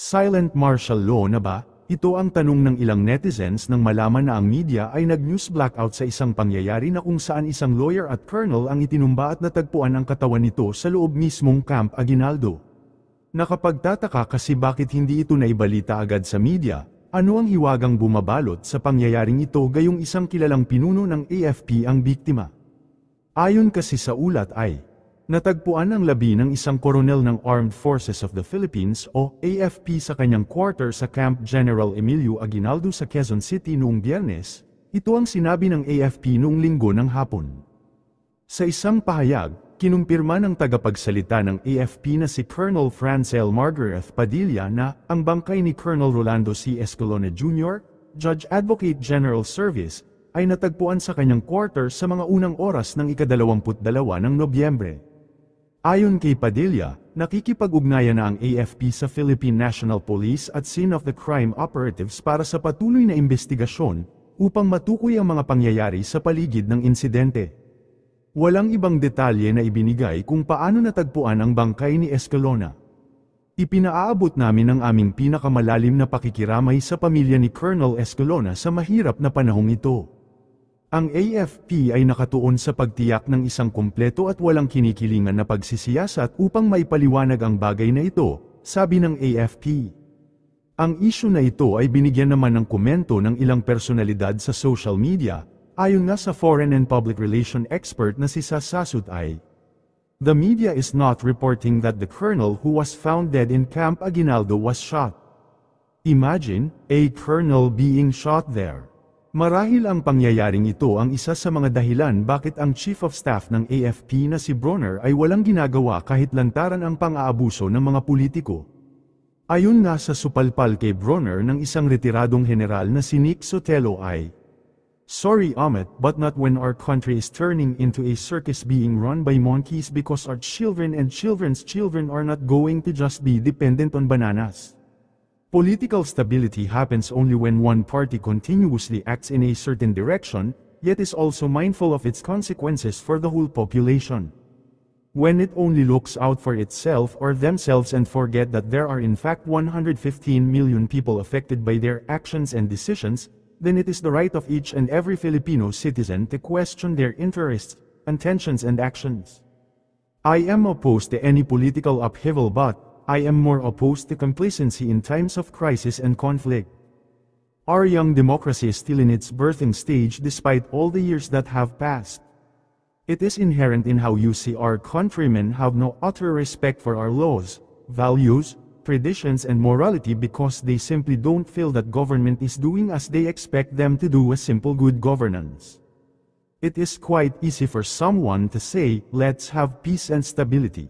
Silent martial law na ba? Ito ang tanong ng ilang netizens nang malaman na ang media ay nag-news blackout sa isang pangyayari na kung saan isang lawyer at colonel ang itinumba at natagpuan ang katawan nito sa loob mismong Camp Aguinaldo. Nakapagtataka kasi bakit hindi ito naibalita agad sa media, ano ang hiwagang bumabalot sa pangyayaring ito gayong isang kilalang pinuno ng AFP ang biktima. Ayon kasi sa ulat ay, Natagpuan ang labi ng isang koronel ng Armed Forces of the Philippines o AFP sa kanyang quarter sa Camp General Emilio Aguinaldo sa Quezon City noong biyernes, ito ang sinabi ng AFP noong linggo ng hapon. Sa isang pahayag, kinumpirma ng tagapagsalita ng AFP na si Colonel Francel Margaret Padilla na ang bangkay ni Colonel Rolando C. Escalona Jr., Judge Advocate General Service, ay natagpuan sa kanyang quarter sa mga unang oras ng ikadalawamput dalawa ng Nobyembre. Ayon kay Padilla, nakikipag-ugnayan na ang AFP sa Philippine National Police at Scene of the Crime Operatives para sa patuloy na investigasyon upang matukoy ang mga pangyayari sa paligid ng insidente. Walang ibang detalye na ibinigay kung paano natagpuan ang bangkay ni Escalona. Ipinaaabot namin ang aming pinakamalalim na pakikiramay sa pamilya ni Colonel Escalona sa mahirap na panahong ito. Ang AFP ay nakatuon sa pagtiyak ng isang kumpleto at walang kinikilingan na pagsisiyasat upang maipaliwanag ang bagay na ito, sabi ng AFP. Ang isyu na ito ay binigyan naman ng komento ng ilang personalidad sa social media, ayon nga sa foreign and public relation expert na si Sasasut ay. The media is not reporting that the colonel who was found dead in Camp Aguinaldo was shot. Imagine, a colonel being shot there. Marahil ang pangyayaring ito ang isa sa mga dahilan bakit ang Chief of Staff ng AFP na si Bronner ay walang ginagawa kahit lantaran ang pang-aabuso ng mga politiko. Ayon nga sa supalpal kay Bronner ng isang retiradong general na si Nick Sotelo ay, Sorry Amit but not when our country is turning into a circus being run by monkeys because our children and children's children are not going to just be dependent on bananas. Political stability happens only when one party continuously acts in a certain direction, yet is also mindful of its consequences for the whole population. When it only looks out for itself or themselves and forget that there are in fact 115 million people affected by their actions and decisions, then it is the right of each and every Filipino citizen to question their interests, intentions and actions. I am opposed to any political upheaval but, I am more opposed to complacency in times of crisis and conflict. Our young democracy is still in its birthing stage despite all the years that have passed. It is inherent in how you see our countrymen have no utter respect for our laws, values, traditions and morality because they simply don't feel that government is doing as they expect them to do a simple good governance. It is quite easy for someone to say, let's have peace and stability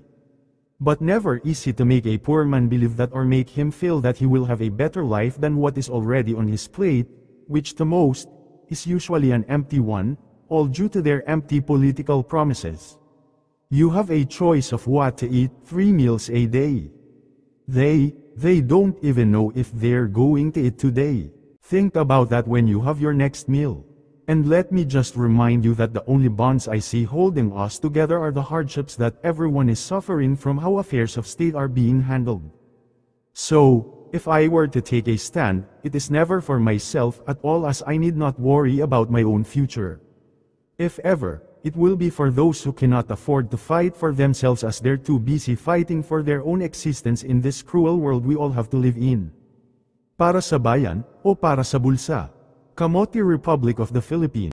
but never easy to make a poor man believe that or make him feel that he will have a better life than what is already on his plate, which to most, is usually an empty one, all due to their empty political promises. You have a choice of what to eat three meals a day. They, they don't even know if they're going to eat today. Think about that when you have your next meal. And let me just remind you that the only bonds I see holding us together are the hardships that everyone is suffering from how affairs of state are being handled. So, if I were to take a stand, it is never for myself at all as I need not worry about my own future. If ever, it will be for those who cannot afford to fight for themselves as they're too busy fighting for their own existence in this cruel world we all have to live in. Para sa bayan, o para sa bulsa. Camote Republic of the Philippines